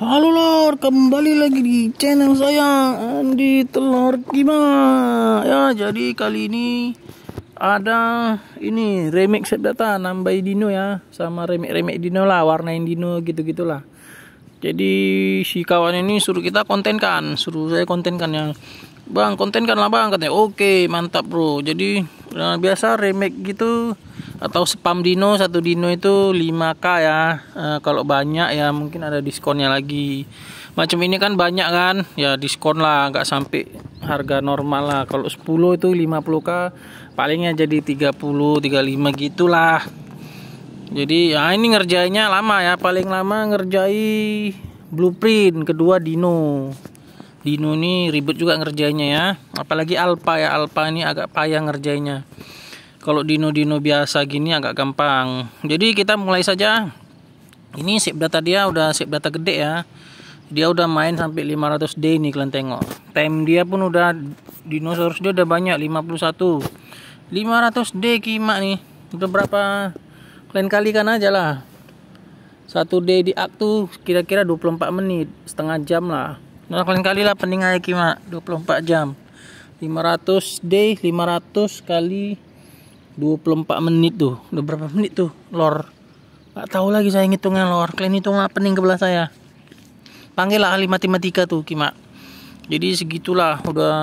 Halo lor, kembali lagi di channel saya Andi Telur Gimana Ya, jadi kali ini ada ini remix set data nambah Dino ya sama remix-remix Dino lah, warnain Dino gitu-gitulah. Jadi si kawan ini suruh kita kontenkan, suruh saya kontenkan yang bang konten kan lah bang katanya oke mantap bro jadi nah, biasa remake gitu atau spam dino satu dino itu 5k ya uh, kalau banyak ya mungkin ada diskonnya lagi macam ini kan banyak kan ya diskon lah nggak sampai harga normal lah kalau 10 itu 50k palingnya jadi 30 35 gitulah jadi ya ini ngerjainnya lama ya paling lama ngerjai blueprint kedua dino Dino ini ribet juga ngerjainnya ya. Apalagi Alpa ya, Alpa ini agak payah ngerjainnya. Kalau Dino-Dino biasa gini agak gampang. Jadi kita mulai saja. Ini sip data dia udah sip data gede ya. Dia udah main sampai 500D nih kalian tengok. Time dia pun udah dinosaurus dia udah banyak 51. 500D kima nih. Udah berapa? Kalian kalikan aja lah. 1D di aktu kira-kira 24 menit, setengah jam lah Nah, lain kali lah pening aja kima 24 jam. 500 day 500 kali 24 menit tuh. Udah berapa menit tuh, Lor? Gak tahu lagi saya ngitungnya, Lor. Kalian hitung apa pening kebelah saya. Panggil lah ahli matematika tuh, kima. Jadi segitulah udah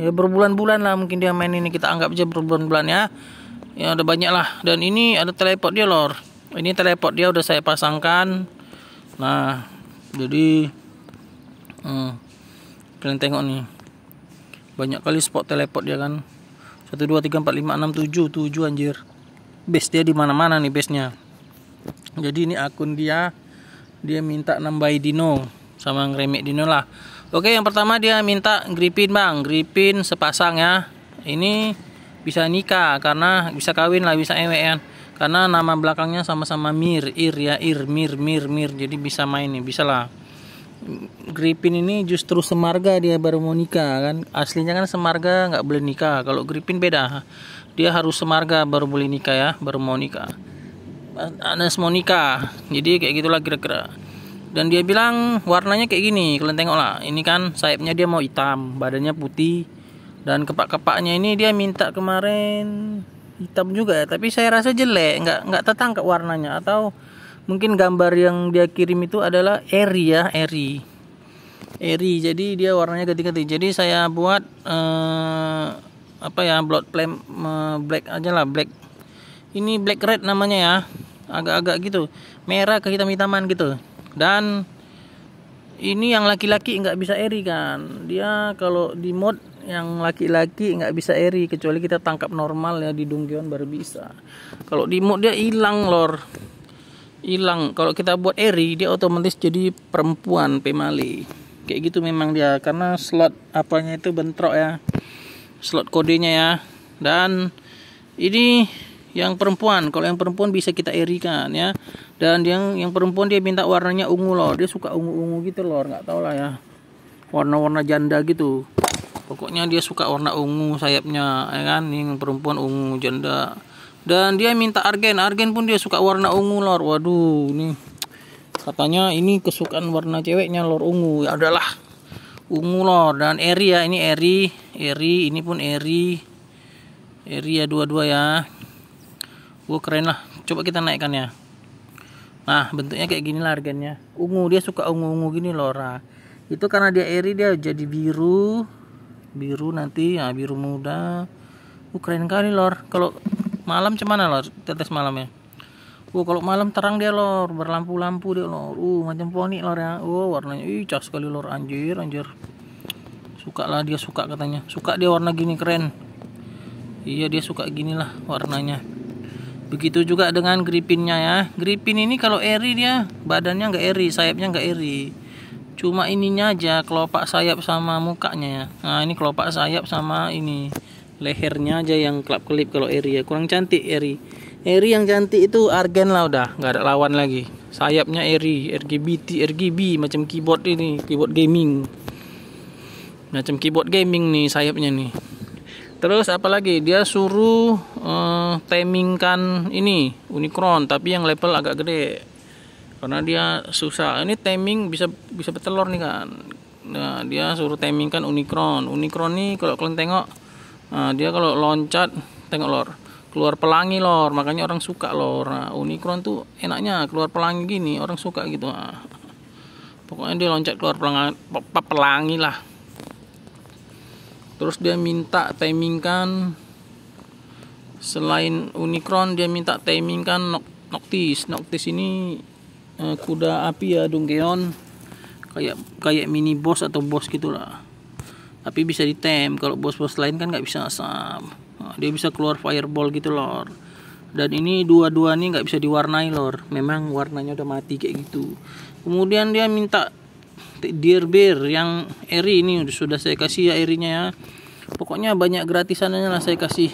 ya berbulan-bulan lah mungkin dia main ini kita anggap aja berbulan-bulan ya. Ya udah banyak lah dan ini ada telepot dia, Lor. Ini telepot dia udah saya pasangkan. Nah, jadi hmm. kalian tengok nih banyak kali spot teleport dia kan 1 2 3 4 5 6 7 7 anjir base dia di mana-mana nih base nya jadi ini akun dia dia minta nambahi dino sama ngeremik dino lah oke yang pertama dia minta gripin bang gripin sepasang ya ini bisa nikah karena bisa kawin lah bisa kan karena nama belakangnya sama-sama mir ir ya ir mir mir mir jadi bisa main nih bisa lah Gripin ini justru semarga dia baru mau nikah kan aslinya kan semarga nggak boleh nikah kalau Gripin beda dia harus semarga baru boleh nikah ya baru mau nikah Anas mau nikah jadi kayak gitulah kira-kira dan dia bilang warnanya kayak gini kalian tengok lah ini kan sayapnya dia mau hitam badannya putih dan kepak-kepaknya ini dia minta kemarin hitam juga tapi saya rasa jelek nggak nggak tertangkap warnanya atau mungkin gambar yang dia kirim itu adalah eri ya eri eri jadi dia warnanya ganti-ganti jadi saya buat uh, apa ya blood flame uh, black aja lah black ini black red namanya ya agak-agak gitu merah ke hitam-hitaman gitu dan ini yang laki-laki nggak bisa eri kan dia kalau di mod yang laki-laki nggak bisa eri kecuali kita tangkap normal ya di dungeon baru bisa kalau di mod dia hilang lor hilang kalau kita buat eri dia otomatis jadi perempuan pemali kayak gitu memang dia karena slot apanya itu bentrok ya slot kodenya ya dan ini yang perempuan kalau yang perempuan bisa kita erikan ya dan yang yang perempuan dia minta warnanya ungu loh dia suka ungu-ungu gitu loh nggak tau lah ya warna-warna janda gitu pokoknya dia suka warna ungu sayapnya ya kan yang perempuan ungu janda dan dia minta argen argen pun dia suka warna ungu lor waduh ini katanya ini kesukaan warna ceweknya lor ungu Ya adalah ungu lor dan eri ya ini eri eri ini pun eri eri ya dua-dua ya gue keren lah coba kita naikkan ya nah bentuknya kayak gini lah argennya ungu dia suka ungu-ungu gini lor nah, itu karena dia eri dia jadi biru biru nanti ya biru muda uh, keren kali lor kalau malam cemana lor tetes malamnya Wow, oh, kalau malam terang dia lor, berlampu-lampu dia lor. Uh, macam poni lor ya. Wow, oh, warnanya ih cak sekali lor anjir, anjir. Suka lah dia suka katanya. Suka dia warna gini keren. Iya, dia suka gini lah warnanya. Begitu juga dengan gripinnya ya. Gripin ini kalau eri dia badannya nggak eri, sayapnya nggak eri. Cuma ininya aja kelopak sayap sama mukanya ya. Nah, ini kelopak sayap sama ini lehernya aja yang kelap kelip kalau Eri ya kurang cantik Eri Eri yang cantik itu Argen lah udah nggak ada lawan lagi sayapnya Eri T RGB macam keyboard ini keyboard gaming macam keyboard gaming nih sayapnya nih terus apalagi dia suruh uh, timingkan ini Unicron tapi yang level agak gede karena dia susah ini timing bisa bisa betelor nih kan nah dia suruh kan Unicron Unicron nih kalau kalian tengok nah, dia kalau loncat tengok lor keluar pelangi lor makanya orang suka lor nah, Unicron tuh enaknya keluar pelangi gini orang suka gitu nah, pokoknya dia loncat keluar pelangi, pelangi lah terus dia minta timing kan selain Unicron dia minta timing kan noctis noctis ini uh, kuda api ya dunggeon kayak kayak mini boss atau boss gitulah tapi bisa ditem kalau bos-bos lain kan nggak bisa asam nah, dia bisa keluar fireball gitu lor dan ini dua-dua nih nggak bisa diwarnai lor memang warnanya udah mati kayak gitu kemudian dia minta dear bear yang eri ini sudah saya kasih ya erinya ya pokoknya banyak gratisannya lah saya kasih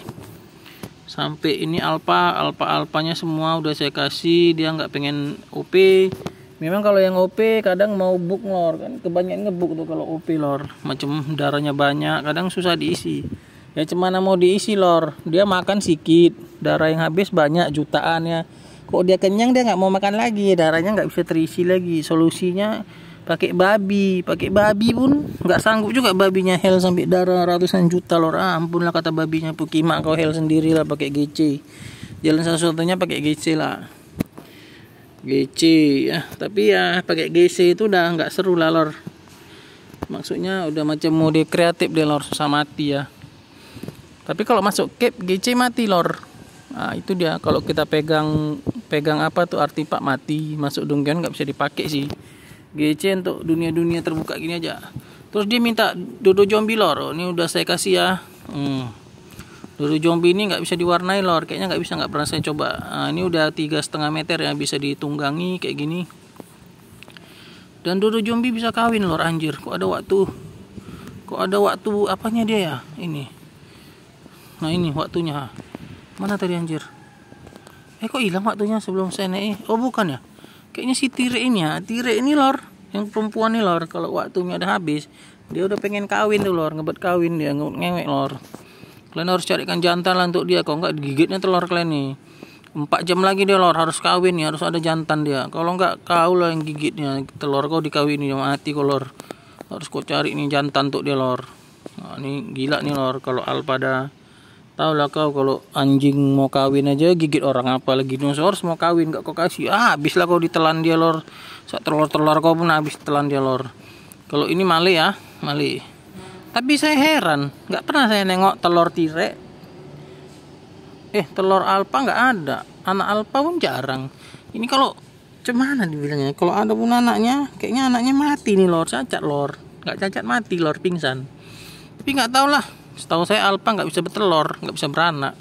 sampai ini alpa alpa alpanya semua udah saya kasih dia nggak pengen op memang kalau yang OP kadang mau buk lor kan kebanyakan ngebuk tuh kalau OP lor macam darahnya banyak kadang susah diisi ya cemana mau diisi lor dia makan sedikit darah yang habis banyak jutaan ya kok dia kenyang dia nggak mau makan lagi darahnya nggak bisa terisi lagi solusinya pakai babi pakai babi pun nggak sanggup juga babinya hell sampai darah ratusan juta lor ah, ampun lah kata babinya pukimak kau hell sendiri lah pakai GC jalan satu-satunya pakai GC lah GC ya ah, tapi ya pakai GC itu udah nggak seru lah lor maksudnya udah macam mode kreatif deh lor susah mati ya tapi kalau masuk cap GC mati lor nah, itu dia kalau kita pegang pegang apa tuh arti pak mati masuk dongkian nggak bisa dipakai sih GC untuk dunia-dunia terbuka gini aja terus dia minta dodo jombi lor oh, ini udah saya kasih ya hmm. Duri zombie ini nggak bisa diwarnai lor kayaknya nggak bisa nggak pernah saya coba nah, ini udah tiga setengah meter yang bisa ditunggangi kayak gini dan duri zombie bisa kawin lor anjir kok ada waktu kok ada waktu apanya dia ya ini nah ini waktunya mana tadi anjir eh kok hilang waktunya sebelum saya naik eh, oh bukan ya kayaknya si tire ini ya tire ini lor yang perempuan ini lor kalau waktunya udah habis dia udah pengen kawin tuh lor ngebet kawin dia ngewek lor kalian harus carikan jantan lah untuk dia kalau enggak digigitnya telur kalian nih empat jam lagi dia lor harus kawin ya harus ada jantan dia kalau enggak kau lah yang gigitnya telur kau dikawin nih mati kau lor harus kau cari nih jantan untuk dia lor nah, ini gila nih lor kalau alpada tau lah kau kalau anjing mau kawin aja gigit orang apa lagi dinosaurus mau kawin enggak kau kasih ah habis lah kau ditelan dia lor saat telur telur kau pun habis telan dia lor kalau ini male ya male tapi saya heran nggak pernah saya nengok telur tire eh telur alpa nggak ada anak alpa pun jarang ini kalau cemana dibilangnya kalau ada pun anaknya kayaknya anaknya mati nih lor cacat lor nggak cacat mati lor pingsan tapi nggak tau lah setahu saya alpa nggak bisa bertelur nggak bisa beranak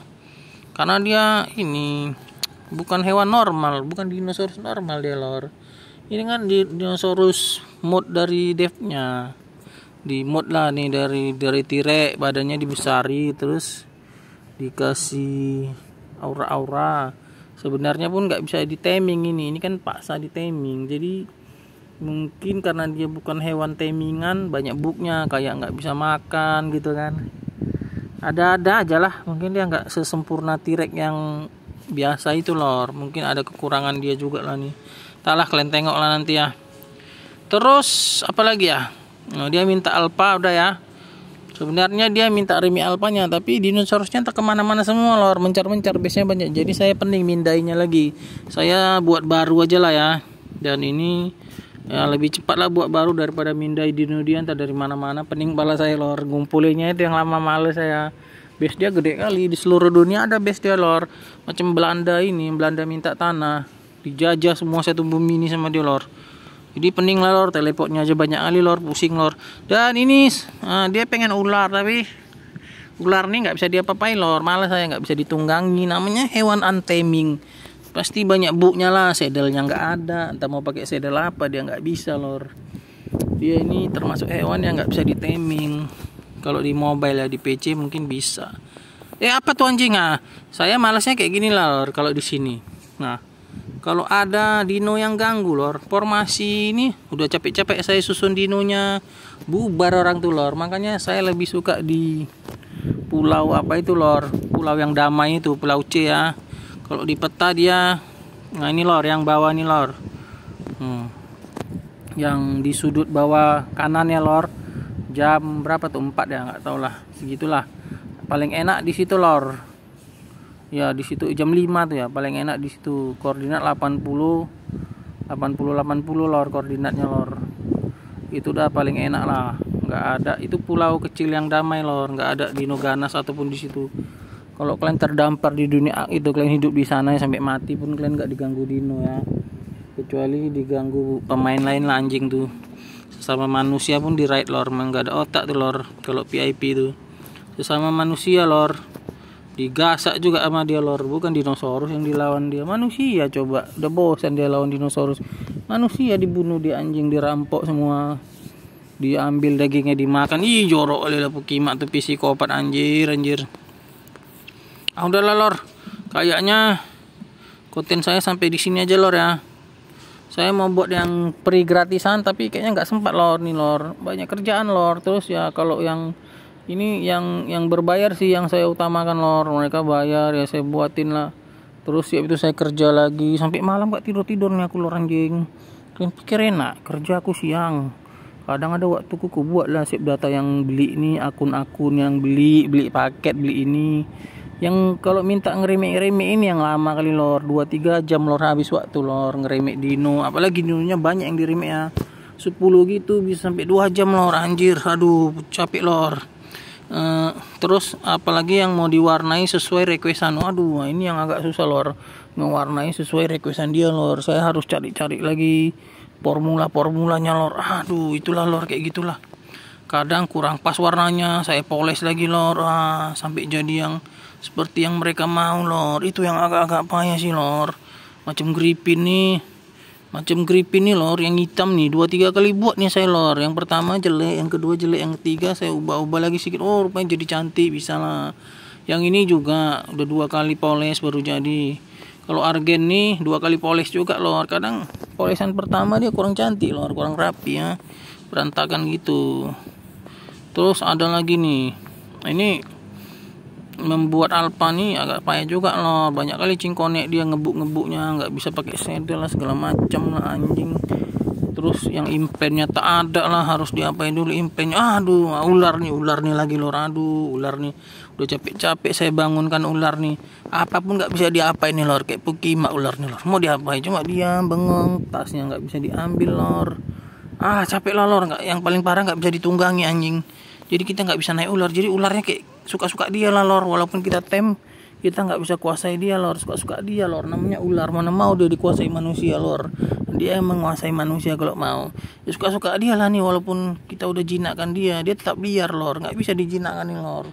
karena dia ini bukan hewan normal bukan dinosaurus normal dia lor ini kan dinosaurus mode dari devnya di mod lah nih dari dari tire badannya dibesari terus dikasih aura-aura sebenarnya pun nggak bisa di taming ini ini kan paksa di taming jadi mungkin karena dia bukan hewan tamingan banyak buknya kayak nggak bisa makan gitu kan ada-ada aja lah mungkin dia nggak sesempurna tirek yang biasa itu lor mungkin ada kekurangan dia juga lah nih taklah kalian tengok lah nanti ya terus apalagi ya nah, dia minta alpa udah ya sebenarnya dia minta remi alpanya tapi dinosaurusnya tak kemana-mana semua lor mencar-mencar biasanya banyak jadi saya pening mindainya lagi saya buat baru aja lah ya dan ini ya lebih cepat lah buat baru daripada mindai dinodian entah dari mana-mana pening pala saya lor ngumpulinnya itu yang lama males saya base dia gede kali di seluruh dunia ada base dia lor macam Belanda ini Belanda minta tanah dijajah semua satu bumi ini sama dia lor jadi pening lah lor teleportnya aja banyak kali lor pusing lor dan ini uh, dia pengen ular tapi ular nih nggak bisa diapa-apain lor malah saya nggak bisa ditunggangi namanya hewan untaming pasti banyak buknya lah sedelnya nggak ada entah mau pakai sedel apa dia nggak bisa lor dia ini termasuk hewan yang nggak bisa diteming kalau di mobile ya di PC mungkin bisa eh apa tuh anjing ah saya malasnya kayak gini lah lor kalau di sini nah kalau ada dino yang ganggu lor formasi ini udah capek-capek saya susun dinonya bubar orang tuh lor makanya saya lebih suka di pulau apa itu lor pulau yang damai itu pulau C ya kalau di peta dia nah ini lor yang bawah nih lor hmm. yang di sudut bawah kanan ya lor jam berapa tuh empat ya nggak tau lah segitulah paling enak di situ lor ya di situ jam 5 tuh ya paling enak di situ koordinat 80 80 80 lor koordinatnya lor itu udah paling enak lah nggak ada itu pulau kecil yang damai lor nggak ada di Noganas ataupun di situ kalau kalian terdampar di dunia itu kalian hidup di sana ya, sampai mati pun kalian nggak diganggu dino ya kecuali diganggu pemain lain lah anjing tuh sesama manusia pun di right lor nggak ada otak tuh lor kalau PIP itu sesama manusia lor digasak juga sama dia lor bukan dinosaurus yang dilawan dia manusia coba udah bosan dia lawan dinosaurus manusia dibunuh di anjing dirampok semua diambil dagingnya dimakan ih jorok oleh lapu kimak tuh psikopat anjir anjir ah udahlah lor kayaknya konten saya sampai di sini aja lor ya saya mau buat yang pre gratisan tapi kayaknya nggak sempat lor nih lor banyak kerjaan lor terus ya kalau yang ini yang yang berbayar sih yang saya utamakan lor mereka bayar ya saya buatin lah terus ya itu saya kerja lagi sampai malam gak tidur tidur nih aku lor anjing kalian pikir enak kerja aku siang kadang ada waktu ku buat lah siap data yang beli ini akun-akun yang beli beli paket beli ini yang kalau minta ngeremek-remek ini yang lama kali lor 2-3 jam lor habis waktu lor ngeremek dino apalagi dinonya banyak yang diremek ya 10 gitu bisa sampai 2 jam lor anjir aduh capek lor Uh, terus apalagi yang mau diwarnai sesuai requestan waduh ini yang agak susah lor ngewarnai sesuai requestan dia lor saya harus cari-cari lagi formula formulanya lor aduh itulah lor kayak gitulah kadang kurang pas warnanya saya poles lagi lor ah, sampai jadi yang seperti yang mereka mau lor itu yang agak-agak payah sih lor macam gripin nih macam grip ini lor yang hitam nih dua tiga kali buat nih saya lor yang pertama jelek yang kedua jelek yang ketiga saya ubah-ubah lagi sedikit oh rupanya jadi cantik bisa lah yang ini juga udah dua kali poles baru jadi kalau argen nih dua kali poles juga lor kadang polesan pertama dia kurang cantik lor kurang rapi ya berantakan gitu terus ada lagi nih nah, ini membuat alpa nih agak payah juga loh banyak kali cingkonek dia ngebuk-ngebuknya nggak bisa pakai sedel lah segala macam lah anjing terus yang impennya tak ada lah harus diapain dulu impennya aduh ular nih ular nih lagi lor aduh ular nih udah capek-capek saya bangunkan ular nih apapun nggak bisa diapain nih lor kayak pukima ular nih lor mau diapain cuma dia bengong tasnya nggak bisa diambil lor ah capek lah lor nggak yang paling parah nggak bisa ditunggangi anjing jadi kita nggak bisa naik ular jadi ularnya kayak suka-suka dia lah lor walaupun kita tem kita nggak bisa kuasai dia lor suka-suka dia lor namanya ular mana mau dia dikuasai manusia lor dia yang menguasai manusia kalau mau ya suka-suka dia lah nih walaupun kita udah jinakkan dia dia tetap liar lor nggak bisa dijinakkan nih lor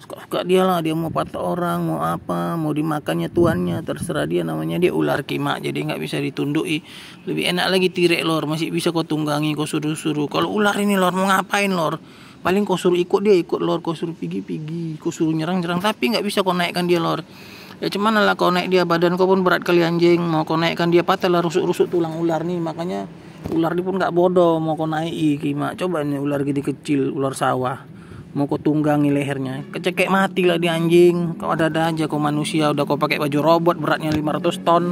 suka-suka dia lah dia mau patah orang mau apa mau dimakannya tuannya terserah dia namanya dia ular kima, jadi nggak bisa ditundui lebih enak lagi tirek lor masih bisa kau tunggangi kau suruh-suruh kalau ular ini lor mau ngapain lor paling kau suruh ikut dia ikut lor kau suruh pigi-pigi kau suruh nyerang nyerang tapi nggak bisa kau naikkan dia lor ya cuman lah kau naik dia badan kau pun berat kali anjing mau kau naikkan dia patah lah rusuk rusuk tulang ular nih makanya ular ini pun nggak bodoh mau kau naik iki mak coba nih ular gede kecil ular sawah mau kau tunggangi lehernya kecekek mati lah di anjing kau ada ada aja kau manusia udah kau pakai baju robot beratnya 500 ton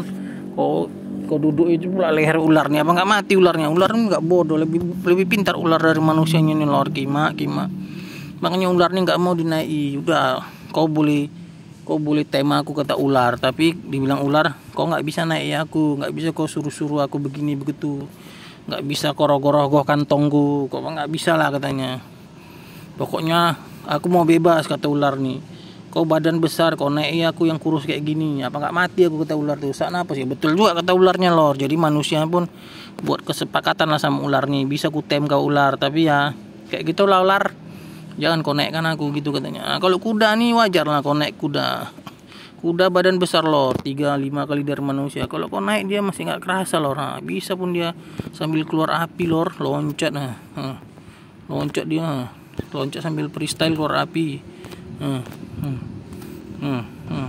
kau kau duduk itu pula leher ularnya apa nggak mati ularnya ular nggak bodoh lebih lebih pintar ular dari manusianya nih lor kima kima makanya ularnya nggak mau dinaiki udah kau boleh kau boleh tema aku kata ular tapi dibilang ular kau nggak bisa naik ya aku nggak bisa kau suruh suruh aku begini begitu nggak bisa kau rogoh kantongku kau nggak bisa lah katanya pokoknya aku mau bebas kata ular nih kau badan besar kau naik ya aku yang kurus kayak gini apa nggak mati aku kata ular tuh sana apa ya, sih betul juga kata ularnya lor jadi manusia pun buat kesepakatan lah sama ular nih bisa ku tem kau ular tapi ya kayak gitu lah ular jangan kau naikkan aku gitu katanya nah, kalau kuda nih wajar lah kau naik kuda kuda badan besar lor lima kali dari manusia kalau kau naik dia masih nggak kerasa lor nah, bisa pun dia sambil keluar api lor loncat nah, nah loncat dia loncat sambil freestyle keluar api nah. Hmm. Hmm. Hmm.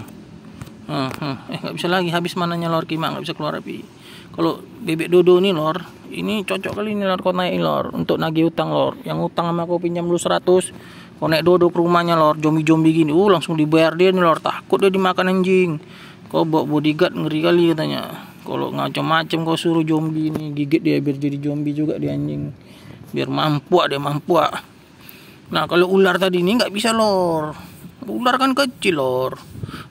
hmm. eh nggak bisa lagi habis mananya lor kima nggak bisa keluar api kalau bebek dodo nih lor ini cocok kali ini lor kau naik lor untuk nagih utang lor yang utang sama aku pinjam lu 100 kau naik dodo ke rumahnya lor jombi jombi gini uh langsung dibayar dia nih lor takut dia dimakan anjing kau bawa bodyguard ngeri kali katanya kalau ngaco macem kau suruh jombi ini gigit dia biar jadi jombi juga dia anjing biar mampu dia mampu nah kalau ular tadi ini nggak bisa lor ular kan kecil lor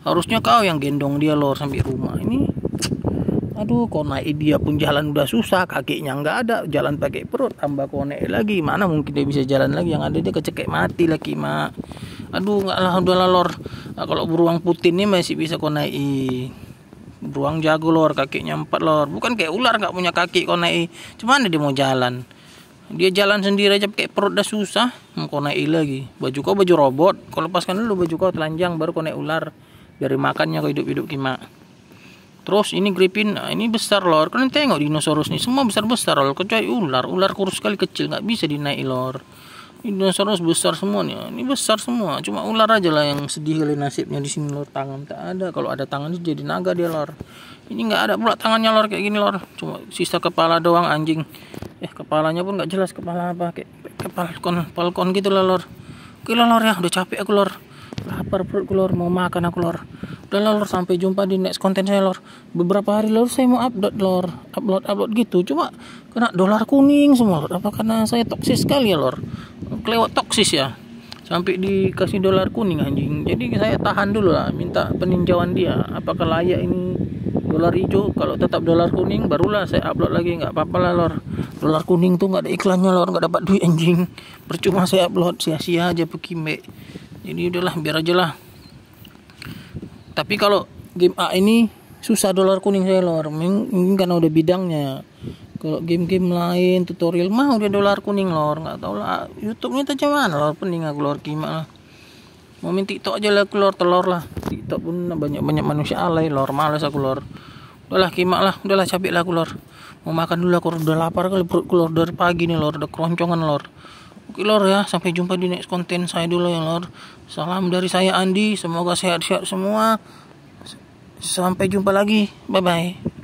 harusnya kau yang gendong dia lor sampai rumah ini aduh kau naik dia pun jalan udah susah kakinya nggak ada jalan pakai perut tambah kau naik lagi mana mungkin dia bisa jalan lagi yang ada dia kecekek mati lagi mak aduh nggak lah udah lor nah, kalau beruang putih ini masih bisa kau naik beruang jago lor kakinya empat lor bukan kayak ular nggak punya kaki kau naik cuman dia mau jalan dia jalan sendiri aja pakai perut dah susah mau kau naik lagi baju kau baju robot kau lepaskan dulu baju kau telanjang baru kau naik ular dari makannya kau hidup-hidup kima terus ini gripin nah, ini besar lor kalian tengok dinosaurus nih semua besar-besar lor kecuali ular ular kurus sekali kecil nggak bisa dinaik lor dinosaurus besar semua nih ini besar semua cuma ular aja lah yang sedih kali nasibnya di sini lor tangan tak ada kalau ada tangan jadi naga dia lor ini nggak ada pula tangannya lor kayak gini lor cuma sisa kepala doang anjing eh kepalanya pun nggak jelas kepala apa kayak kepala kon palkon gitu lah lor oke lah lor ya udah capek aku lor lapar perut lor mau makan aku lor udah lah lor sampai jumpa di next konten saya lor beberapa hari lor saya mau upload lor upload upload gitu cuma kena dolar kuning semua lor apa karena saya toksis sekali ya lor kelewat toksis ya sampai dikasih dolar kuning anjing jadi saya tahan dulu lah minta peninjauan dia apakah layak ini dolar hijau kalau tetap dolar kuning barulah saya upload lagi nggak apa-apa lah lor dolar kuning tuh nggak ada iklannya lor nggak dapat duit anjing percuma saya upload sia-sia aja pekimbe jadi udahlah biar aja lah tapi kalau game A ini susah dolar kuning saya lor mungkin karena udah bidangnya kalau game-game lain tutorial mah udah dolar kuning lor nggak tau lah YouTube-nya tuh cuman lor pening aku lor kima mau minta tiktok aja lah keluar telur lah tiktok pun banyak banyak manusia alay lor males aku lor udahlah kimak lah udahlah capek lah aku lor mau makan dulu aku udah lapar kali perut keluar dari pagi nih lor udah keroncongan lor Oke lor ya, sampai jumpa di next konten saya dulu ya lor. Salam dari saya Andi, semoga sehat-sehat semua. Sampai jumpa lagi, bye-bye.